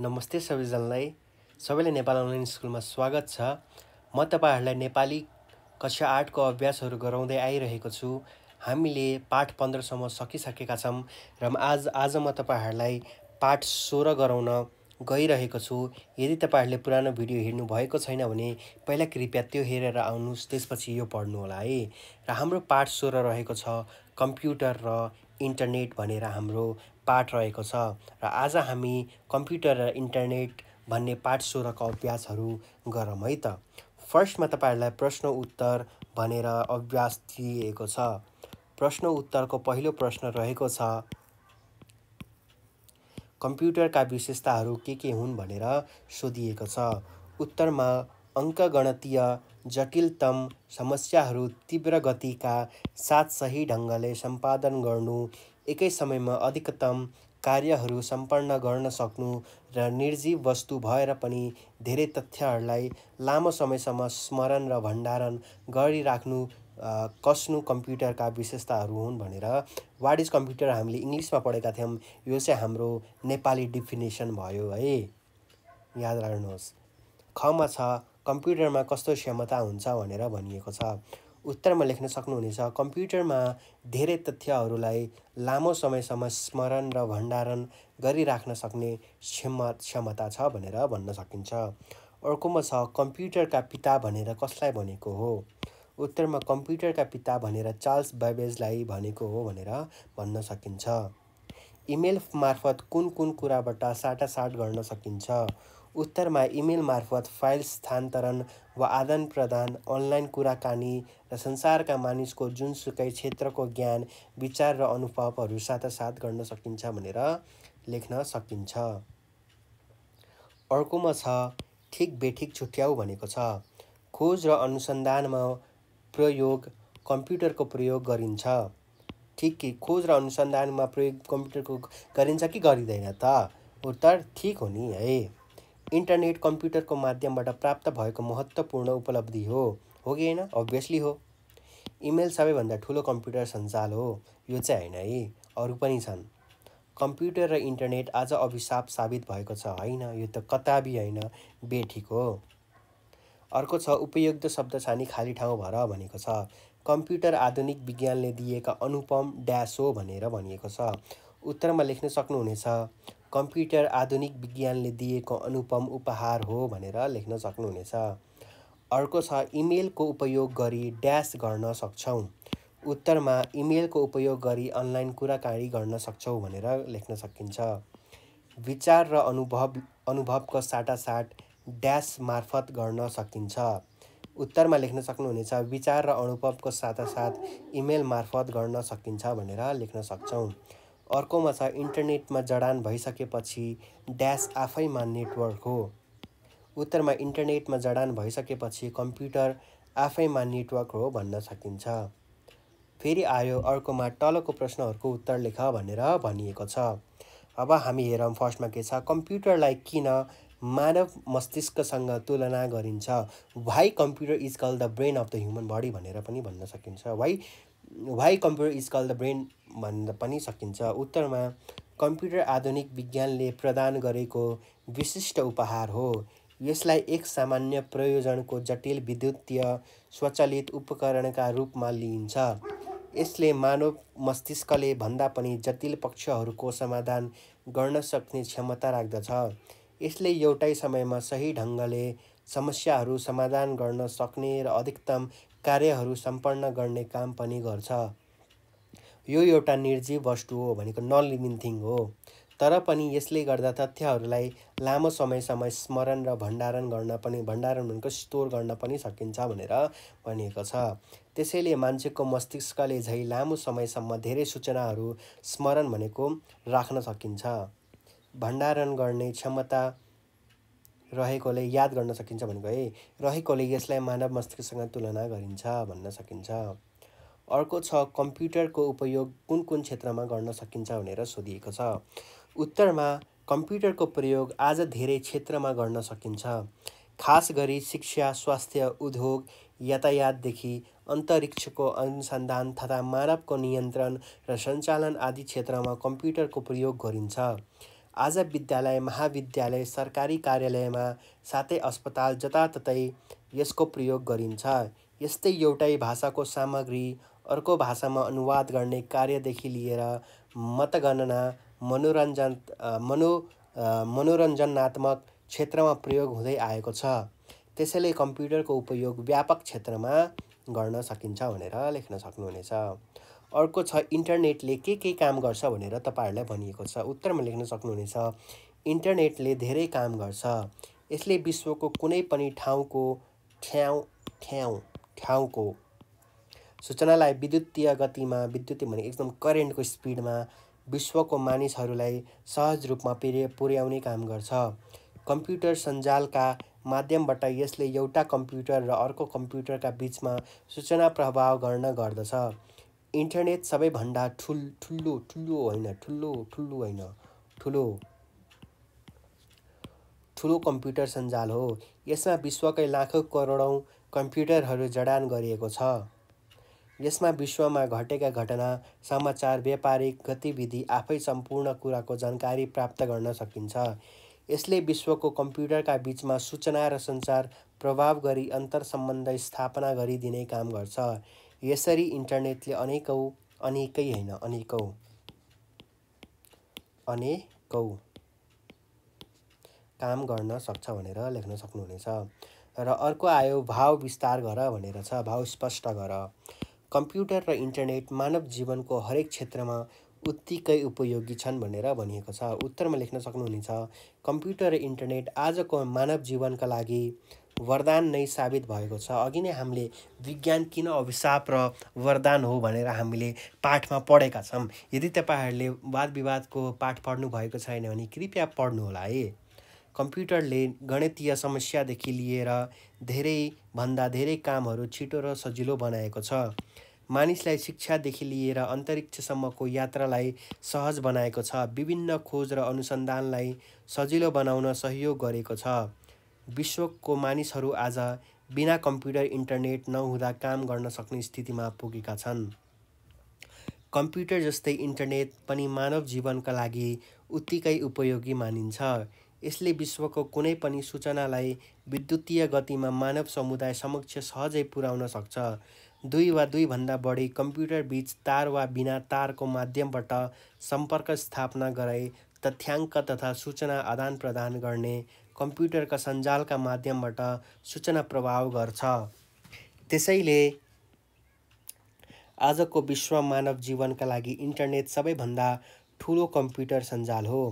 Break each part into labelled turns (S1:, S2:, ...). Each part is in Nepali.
S1: नमस्ते सबैजनालाई सबैलाई नेपाल अनलाइन स्कुलमा स्वागत छ म तपाईँहरूलाई नेपाली कक्षा आठको अभ्यासहरू गराउँदै आइरहेको छु हामीले पाठ पन्ध्रसम्म सकिसकेका छौँ र आज आज म तपाईँहरूलाई पाठ सोह्र गराउन गइरहेको छु यदि तपाईँहरूले पुरानो भिडियो हेर्नुभएको छैन भने पहिला कृपया त्यो हेरेर आउनुहोस् त्यसपछि यो पढ्नु होला है र हाम्रो पाठ सोह्र रहेको छ कम्प्युटर र इन्टरनेट भनेर हाम्रो पाठ रहेको छ र आज हामी कम्प्युटर र इन्टरनेट भन्ने पाठ सोह्रको अभ्यासहरू गरौँ है त फर्स्टमा तपाईँहरूलाई प्रश्न उत्तर भनेर अभ्यास दिएको छ प्रश्न उत्तरको पहिलो प्रश्न रहेको छ कम्प्युटरका विशेषताहरू के के हुन् भनेर सोधिएको छ उत्तरमा अङ्कगणतीय जटिलतम समस्याहरू तीव्र गतिका साथ सही ढङ्गले सम्पादन गर्नु एकै समयमा अधिकतम कार्यहरू सम्पन्न गर्न सक्नु र निर्जीव वस्तु भएर पनि धेरै तथ्यहरूलाई लामो समयसम्म स्मरण र भण्डारण गरिराख्नु कस्नु कम्प्युटरका विशेषताहरू हुन् भनेर वाट इज कम्प्युटर हामीले इङ्ग्लिसमा पढेका थियौँ यो चाहिँ हाम्रो नेपाली डिफिनेसन भयो है याद राख्नुहोस् खमा छ कम्प्युटरमा कस्तो क्षमता हुन्छ भनेर भनिएको छ उत्तरमा लेख्न सक्नुहुनेछ कम्प्युटरमा धेरै तथ्यहरूलाई लामो समयसम्म स्मरण र भण्डारण गरिराख्न सक्ने क्षम क्षमता छ भनेर भन्न सकिन्छ अर्कोमा छ कम्प्युटरका पिता भनेर कसलाई भनेको हो उत्तरमा कम्प्युटरका पिता भनेर चार्ल्स बेबेजलाई भनेको हो भनेर भन्न सकिन्छ इमेल मार्फत कुन कुन कुराबाट साटासाट गर्न सकिन्छ उत्तरमा इमेल मार्फत फाइल स्थानान्तरण वा आदान प्रदान अनलाइन कुराकानी र संसारका मानिसको जुनसुकै क्षेत्रको ज्ञान विचार र अनुभवहरू साथसाथ गर्न सकिन्छ भनेर लेख्न सकिन्छ अर्कोमा छ ठिक बेठिक छुट्याउ भनेको छ खोज र अनुसन्धानमा प्रयोग कम्प्युटरको प्रयोग गरिन्छ ठिक कि खोज र अनुसन्धानमा प्रयोग कम्प्युटरको गरिन्छ कि गरिँदैन त उत्तर ठिक हो नि है इन्टरनेट कम्प्युटरको माध्यमबाट प्राप्त भएको महत्त्वपूर्ण उपलब्धि हो हो कि होइन अभियसली हो इमेल सबैभन्दा ठुलो कम्प्युटर सञ्जाल हो यो चाहिँ होइन है अरू पनि छन् कम्प्युटर र इन्टरनेट आज अभिशाप साबित भएको छ होइन यो त कताबी होइन बेठिक हो अर्को छ उपयुक्त शब्द छानी खाली ठाउँ भर भनेको छ कम्प्युटर आधुनिक विज्ञानले दिएका अनुपम ड्यास हो भनेर भनिएको छ उत्तरमा लेख्न सक्नुहुनेछ कम्प्युटर आधुनिक विज्ञानले दिएको अनुपम उपहार हो भनेर लेख्न सक्नुहुनेछ अर्को छ इमेलको उपयोग गरी ड्यास गर्न सक्छौँ उत्तरमा इमेलको उपयोग गरी अनलाइन कुराकानी गर्न सक्छौँ भनेर लेख्न सकिन्छ विचार र अनुभव अनुभवको साटासाट ड्यास मार्फत गर्न सकिन्छ उत्तरमा लेख्न सक्नुहुनेछ विचार र अनुभवको साथसाथ इमेल मार्फत गर्न सकिन्छ भनेर लेख्न सक्छौँ अर्कोमा छ इन्टरनेटमा जडान भइसकेपछि ड्यास आफैमा नेटवर्क हो उत्तरमा इन्टरनेटमा जडान भइसकेपछि कम्प्युटर आफैमा नेटवर्क हो भन्न सकिन्छ फेरि आयो अर्कोमा तलको प्रश्नहरूको उत्तर लेख भनेर भनिएको छ अब हामी हेरौँ फर्स्टमा के छ कम्प्युटरलाई किन मानव मस्तिष्कसँग तुलना गरिन्छ why computer is called the brain of the human body भनेर पनि भन्न सकिन्छ why why computer is called the brain भन्न पनि सकिन्छ उत्तरमा कम्प्युटर आधुनिक विज्ञानले प्रदान गरेको विशिष्ट उपहार हो यसलाई एक सामान्य प्रयोजनको जटिल विद्युतीय स्वचालित उपकरणका रूपमा लिइन्छ यसले मानव मस्तिष्कले भन्दा पनि जटिल पक्षहरूको समाधान गर्न सक्ने क्षमता राख्दछ यसले एउटै समयमा सही ढङ्गले समस्याहरू समाधान गर्न सक्ने र अधिकतम कार्यहरू सम्पन्न गर्ने काम पनि गर्छ यो एउटा निर्जीव वस्तु हो भनेको नन लिभिङ थिङ हो तर पनि यसले गर्दा तथ्यहरूलाई लामो समयसम्म स्मरण र भण्डारण गर्न पनि भण्डारण भनेको स्टोर गर्न पनि सकिन्छ भनेर भनिएको छ त्यसैले मान्छेको मस्तिष्कले झै लामो समयसम्म धेरै सूचनाहरू स्मरण भनेको राख्न सकिन्छ भण्डारण गर्ने क्षमता रहेकोले याद गर्न सकिन्छ भनेको है रहेकोले यसलाई मानव मस्तिष्कसँग तुलना गरिन्छ भन्न सकिन्छ अर्को छ कम्प्युटरको उपयोग कुन कुन क्षेत्रमा गर्न सकिन्छ भनेर सोधिएको छ उत्तरमा कम्प्युटरको प्रयोग आज धेरै क्षेत्रमा गर्न सकिन्छ खास गरी शिक्षा स्वास्थ्य उद्योग यातायातदेखि अन्तरिक्षको अनुसन्धान तथा मानवको नियन्त्रण र सञ्चालन आदि क्षेत्रमा कम्प्युटरको प्रयोग गरिन्छ आज विद्यालय महाविद्यालय सरकारी कार्यालयमा साथै अस्पताल जताततै यसको प्रयोग गरिन्छ यस्तै एउटै भाषाको सामग्री अर्को भाषामा अनुवाद गर्ने कार्यदेखि लिएर मतगणना मनोरञ्जन मनो मनोरञ्जनात्मक क्षेत्रमा प्रयोग हुँदै आएको छ त्यसैले कम्प्युटरको उपयोग व्यापक क्षेत्रमा गर्न सकिन्छ भनेर लेख्न सक्नुहुनेछ अर्को छ इन्टरनेटले के के काम गर्छ भनेर तपाईँहरूलाई भनिएको छ उत्तरमा लेख्न सक्नुहुनेछ इन्टरनेटले धेरै काम गर्छ यसले विश्वको कुनै पनि ठाउँको ठ्याउँ ठ्याउ ठाउँको सूचनालाई विद्युतीय गतिमा विद्युतीय भने एकदम करेन्टको स्पिडमा विश्वको मानिसहरूलाई सहज रूपमा पिरे पुर्याउने काम गर्छ कम्प्युटर सञ्जालका माध्यमबाट यसले एउटा कम्प्युटर र अर्को कम्प्युटरका बिचमा सूचना प्रभाव गर्न गर्दछ इन्टरनेट सबैभन्दा ठुल ठुलो ठुलो होइन ठुलो ठुलो होइन ठुलो ठुलो कम्प्युटर सञ्जाल हो यसमा विश्वकै लाखौँ करोडौँ कम्प्युटरहरू जडान गरिएको छ यसमा विश्वमा घटेका घटना समाचार व्यापारिक गतिविधि आफै सम्पूर्ण कुराको जानकारी प्राप्त गर्न सकिन्छ यसले विश्वको कम्प्युटरका बिचमा सूचना र सञ्चार प्रभाव गरी अन्तर सम्बन्ध स्थापना गरिदिने काम गर्छ यसरी इन्टरनेटले अनेकौँ अनेकै होइन अनेकौँ अनेकौँ काम गर्न सक्छ भनेर लेख्न सक्नुहुनेछ र अर्को आयो भाव विस्तार गर भनेर छ भाव स्पष्ट गर कम्प्युटर र इन्टरनेट मानव जीवनको हरेक क्षेत्रमा उत्तिकै उपयोगी छन् भनेर भनिएको छ उत्तरमा लेख्न सक्नुहुनेछ कम्प्युटर र इन्टरनेट आजको मानव जीवनका लागि वरदान नै साबित भएको छ अघि नै हामीले विज्ञान किन अभिशाप र वरदान हो भनेर हामीले पाठमा पढेका छौँ यदि तपाईँहरूले वाद विवादको पाठ पढ्नु भएको छैन भने कृपया पढ्नुहोला है कम्प्युटरले गणितीय समस्यादेखि लिएर धेरैभन्दा धेरै कामहरू छिटो र सजिलो बनाएको छ मानिसलाई शिक्षादेखि लिएर अन्तरिक्षसम्मको यात्रालाई सहज बनाएको छ विभिन्न खोज र अनुसन्धानलाई सजिलो बनाउन सहयोग गरेको छ विश्वको मानिसहरू आज बिना कम्प्युटर इन्टरनेट नहुँदा काम गर्न सक्ने स्थितिमा पुगेका छन् कम्प्युटर जस्तै इन्टरनेट पनि मानव जीवनका लागि उत्तिकै उपयोगी मानिन्छ यसले विश्वको कुनै पनि सूचनालाई विद्युतीय गतिमा मानव समुदाय समक्ष सहजै पुर्याउन सक्छ दुई वा दुईभन्दा बढी कम्प्युटर बिच तार वा बिना तारको माध्यमबाट सम्पर्क स्थापना गराई तथ्याङ्क तथा सूचना आदान प्रदान गर्ने कम्प्युटरका सञ्जालका माध्यमबाट सूचना प्रभाव गर्छ त्यसैले आजको विश्व मानव जीवनका लागि इन्टरनेट सबैभन्दा ठुलो कम्प्युटर सञ्जाल हो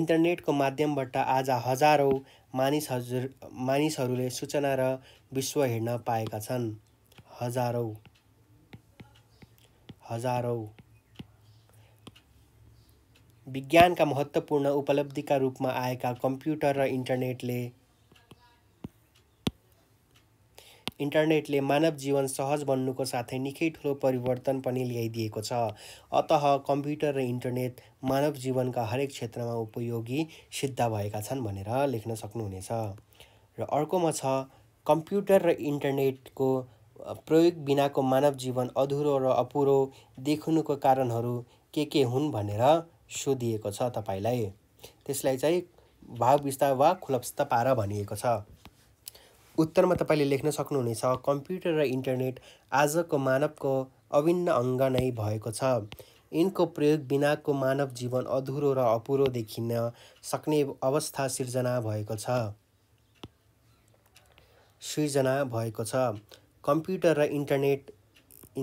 S1: इन्टरनेटको माध्यमबाट आज हजारौँ मानिस हजुर मानिसहरूले सूचना र विश्व हेर्न पाएका छन् हजारौँ हजारौँ विज्ञानका महत्त्वपूर्ण उपलब्धिका रूपमा आएका कम्प्युटर र इन्टरनेटले इन्टरनेटले मानव जीवन सहज बन्नुको साथै निकै ठुलो परिवर्तन पनि ल्याइदिएको छ अत कम्प्युटर र इन्टरनेट मानव जीवनका हरेक क्षेत्रमा उपयोगी सिद्ध भएका छन् भनेर लेख्न सक्नुहुनेछ र अर्कोमा छ कम्प्युटर र इन्टरनेटको प्रयोग बिनाको मानव जीवन अधुरो र अपुरो देखिनुको कारणहरू के के हुन् भनेर सोधिएको छ तपाईँलाई त्यसलाई चाहिँ भाव विस्तार वा खुलपस्त पारा भनिएको छ उत्तरमा तपाईँले लेख्न सक्नुहुनेछ कम्प्युटर र इन्टरनेट आजको मानवको अभिन्न अङ्ग नै भएको छ यिनको प्रयोग बिनाको मानव जीवन अधुरो र अपुरो देखिन सक्ने अवस्था सिर्जना भएको छ सिर्जना भएको छ कम्प्युटर र इन्टरनेट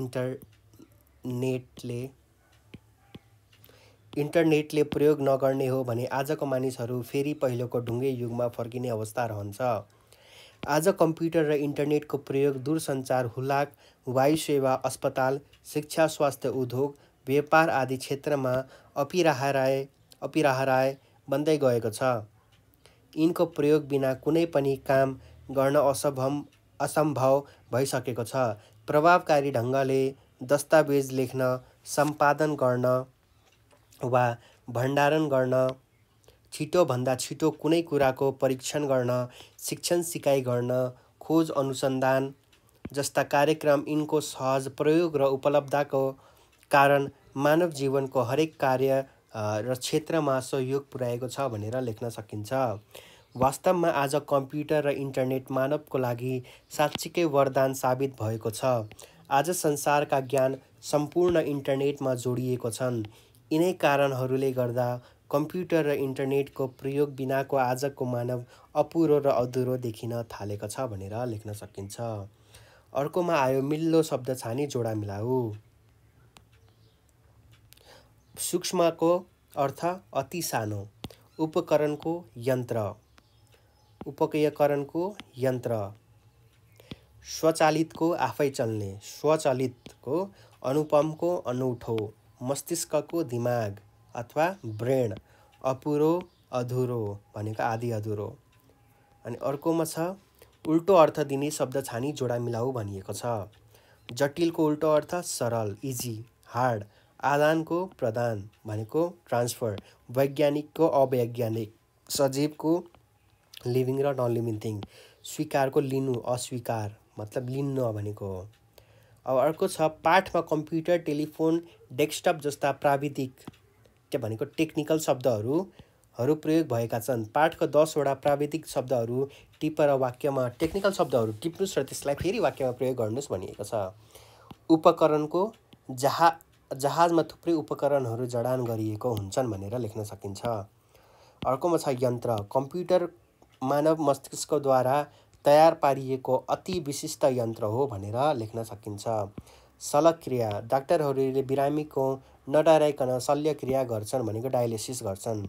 S1: इन्टरनेटले इन्टरनेटले प्रयोग नगर्ने हो भने आजको मानिसहरू फेरि पहिलोको ढुङ्गे युगमा फर्किने अवस्था रहन्छ आज कम्प्युटर र इन्टरनेटको प्रयोग दूरसञ्चार हुलाक वायु सेवा अस्पताल शिक्षा स्वास्थ्य उद्योग व्यापार आदि क्षेत्रमा अपिराहराय अपिराहराय बन्दै गएको छ यिनको प्रयोग बिना कुनै पनि काम गर्न असम्भव असम्भव भइसकेको छ प्रभावकारी ढङ्गले दस्तावेज लेख्न सम्पादन गर्न वा भण्डारण गर्न छिटोभन्दा छिटो कुनै कुराको परीक्षण गर्न शिक्षण सिकाइ गर्न खोज अनुसन्धान जस्ता कार्यक्रम यिनको सहज प्रयोग र उपलब्धताको कारण मानव जीवनको हरेक कार्य र क्षेत्रमा सहयोग पुर्याएको छ भनेर लेख्न सकिन्छ वास्तवमा आज कम्प्युटर र इन्टरनेट मानवको लागि साँच्चीकै वरदान साबित भएको छ आज संसारका ज्ञान सम्पूर्ण इन्टरनेटमा जोडिएको छन् यिनै कारणहरूले गर्दा कम्प्युटर र इन्टरनेटको प्रयोग बिनाको आजको मानव अपुरो र अधुरो देखिन थालेको छ भनेर लेख्न सकिन्छ अर्कोमा आयो मिल्लो शब्द छानी जोडा मिलाऊ सूक्ष्मको अर्थ अति सानो उपकरणको यन्त्र उपकरणको यन्त्र स्वचालितको आफै चल्ने स्वचालितको अनुपमको अनौठो मस्तिष्कको दिमाग अथवा ब्रेन अपुरो अधुरो भनेको आदि अधुरो अनि अर्कोमा छ उल्टो अर्थ दिने शब्द छानी जोडा मिलाऊ भनिएको छ जटिलको उल्टो अर्थ सरल इजी हार्ड आदानको प्रदान भनेको ट्रान्सफर वैज्ञानिकको अवैज्ञानिक सजीवको लिभिङ र नन लिभिङ थिङ स्वीकारको लिनु अस्वीकार मतलब लिन्न भनेको हो अब अर्को छ पाठमा कम्प्युटर टेलिफोन डेस्कटप जस्ता प्राविधिक त्यो भनेको टेक्निकल शब्दहरूहरू प्रयोग भएका छन् पाठको दसवटा प्राविधिक शब्दहरू टिपेर वाक्यमा टेक्निकल शब्दहरू टिप्नुहोस् र त्यसलाई फेरि वाक्यमा प्रयोग गर्नुहोस् भनिएको छ उपकरणको जहा जहाजमा थुप्रै उपकरणहरू जडान गरिएको हुन्छन् भनेर लेख्न सकिन्छ अर्कोमा छ यन्त्र कम्प्युटर मानव मस्तिष्कद्वारा तयार पारिएको अति विशिष्ट यन्त्र हो भनेर लेख्न सकिन्छ शलक्रिया डाक्टरहरूले बिरामीको नडराइकन शल्यक्रिया गर्छन् भनेको डायलिसिस गर्छन्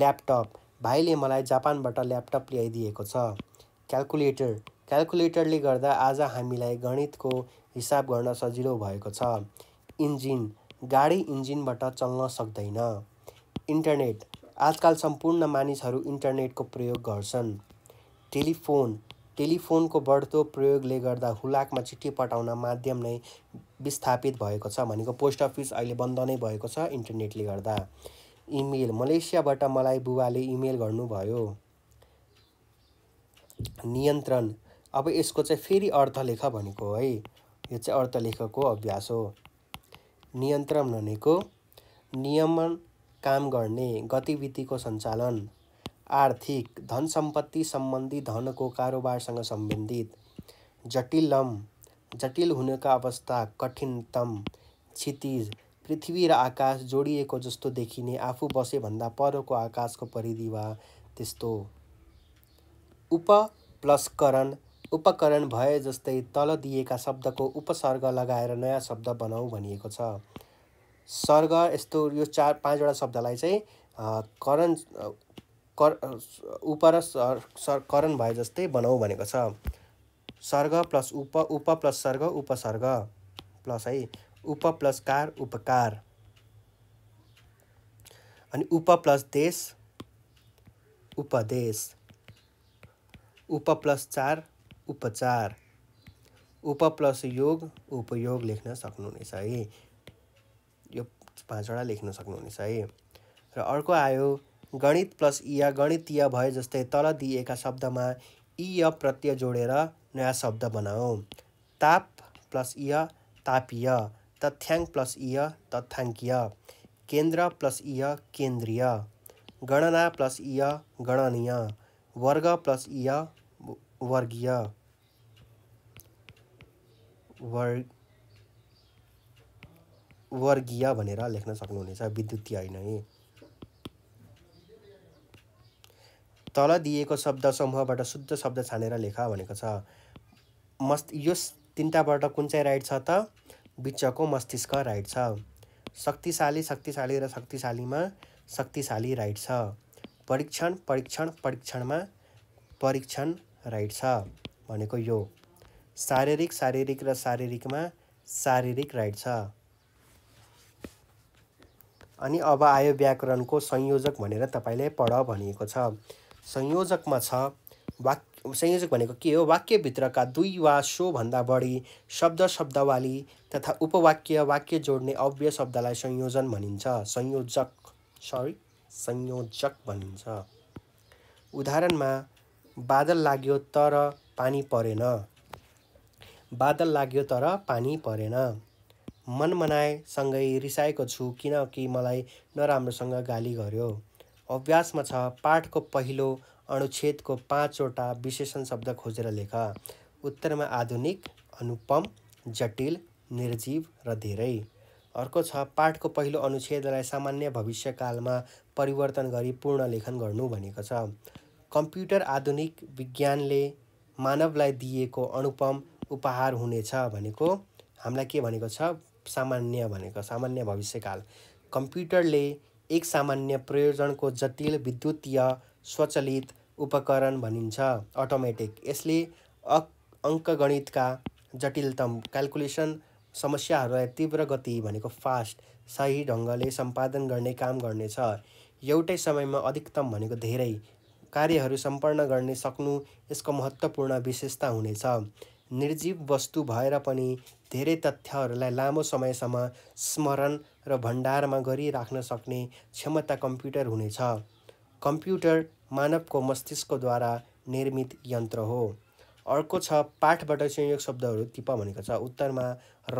S1: ल्यापटप भाइले मलाई जापानबाट ल्यापटप ल्याइदिएको छ क्यालकुलेटर क्यालकुलेटरले गर्दा आज हामीलाई गणितको हिसाब गर्न सजिलो भएको छ इन्जिन गाडी इन्जिनबाट चल्न सक्दैन इन्टरनेट आजकल सम्पूर्ण मानिसहरू इन्टरनेटको प्रयोग गर्छन् टेलिफोन टेलिफोनको बढ्दो प्रयोगले गर्दा हुलाकमा चिठी पठाउन माध्यम नै विस्थापित भएको छ भनेको पोस्ट अफिस अहिले बन्द नै भएको छ इन्टरनेटले गर्दा इमेल मलेसियाबाट मलाई बुबाले इमेल गर्नुभयो नियन्त्रण अब यसको चाहिँ फेरि अर्थलेख भनेको है यो चाहिँ अर्थलेखको अभ्यास हो नियन्त्रण भनेको नियमन काम गर्ने गतिविधिको सञ्चालन आर्थिक धन सम्पत्ति सम्बन्धी धनको कारोबारसँग सम्बन्धित जटिलम जटिल हुनेका अवस्था कठिनतम क्षितिज पृथ्वी र आकाश जोडिएको जस्तो देखिने आफू बसेभन्दा परको आकाशको परिधि वा त्यस्तो उप प्लसकरण उपकरण भए जस्तै तल दिएका शब्दको उपसर्ग लगाएर नयाँ शब्द बनाऊ भनिएको छ सर्ग यस्तो यो चार पाँचवटा शब्दलाई चाहिँ करण कर उप र करण भए जस्तै बनाऊ भनेको छ सर्ग प्लस उप उप प्लस सर्ग उपसर्ग प्लस है उप प्लस कार उपकार अनि उप प्लस देश उपदेश उप प्लस चार उपचार उप प्लस योग उपयोग लेख्न सक्नुहुनेछ है यो पाँचवटा लेख्न सक्नुहुनेछ है र अर्को आयो गणित प्लस इया या भए जस्ते तल दिएका में इय प्रत्यय जोड़े नया शब्द बनाऊ ताप प्लस इय तापीय तथ्यांग प्लस इय तथ्याङ्कीय केन्द्र प्लस इय केन्द्रीय गणना प्लस इय गणनीय वर्ग प्लस इय वर्गीय वर्ग वर्गीय भनेर सकूने विद्युतीय है तल दिएको शब्द समूहबाट शुद्ध शब्द छानेर लेख भनेको छ मस् यो तिनवटाबाट कुन चाहिँ राइट छ त बिचको मस्तिष्क राइट छ शक्तिशाली शक्तिशाली र शक्तिशालीमा शक्तिशाली राइट छ परीक्षण परीक्षण परीक्षणमा परीक्षण राइट छ भनेको यो शारीरिक शारीरिक र शारीरिकमा शारीरिक राइट छ अनि अब आयो व्याकरणको संयोजक भनेर तपाईँले पढ भनिएको छ संयोजकमा छ वाक्य संयोजक भनेको के हो वाक्यभित्रका दुई वा सोभन्दा बढी शब्द शब्दवाली तथा उपवाक्य वाक्य जोड्ने अव्यय शब्दलाई संयोजन भनिन्छ संयोजक सरी संयोजक भनिन्छ उदाहरणमा बादल लाग्यो तर पानी परेन बादल लाग्यो तर पानी परेन मन मनाएसँगै रिसाएको छु किनकि मलाई नराम्रोसँग गाली गर्यो अभ्यासमा छ पाठको पहिलो अनुच्छेदको पाँचवटा विशेषण शब्द खोजेर लेख उत्तरमा आधुनिक अनुपम जटिल निर्जीव र धेरै अर्को छ पाठको पहिलो अनुच्छेदलाई सामान्य भविष्यकालमा परिवर्तन गरी पूर्ण लेखन गर्नु भनेको छ कम्प्युटर आधुनिक विज्ञानले मानवलाई दिएको अनुपम उपहार हुनेछ भनेको हामीलाई के भनेको छ सामान्य भनेको सामान्य भविष्यकाल कम्प्युटरले एक सामान्य प्रयोजनको जटिल विद्युतीय स्वचालित उपकरण भनिन्छ अटोमेटिक यसले अङ्कगणितका जटिलतम क्यालकुलेसन समस्याहरूलाई तीव्र गति भनेको फास्ट सही ढङ्गले सम्पादन गर्ने काम गर्नेछ एउटै समयमा अधिकतम भनेको धेरै कार्यहरू सम्पन्न गर्ने सक्नु यसको महत्त्वपूर्ण विशेषता हुनेछ निर्जीव वस्तु भएर पनि धेरै तथ्यहरूलाई लामो समयसम्म स्मरण र भण्डारमा गरिराख्न सक्ने क्षमता कम्प्युटर हुनेछ कम्प्युटर मानवको मस्तिष्कद्वारा निर्मित यन्त्र हो अर्को छ पाठबाट संयोग शब्दहरू टिप भनेको छ उत्तरमा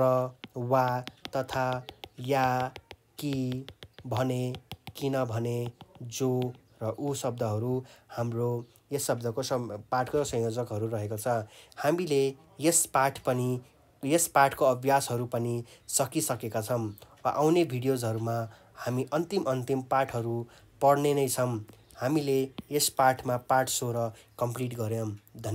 S1: र वा तथा या कि भने किन भने जो र ऊ शब्दहरू हाम्रो यस शब्दको सम् पाठको संयोजकहरू रहेको छ हामीले यस पाठ पनि यस पाठको अभ्यासहरू पनि सकिसकेका छौँ वा आउने भिडियोजहरूमा हामी अन्तिम अन्तिम पाठहरू पढ्ने नै छौँ हामीले यस पाठमा पाठ सोह्र कम्प्लिट गऱ्यौँ धन्यवाद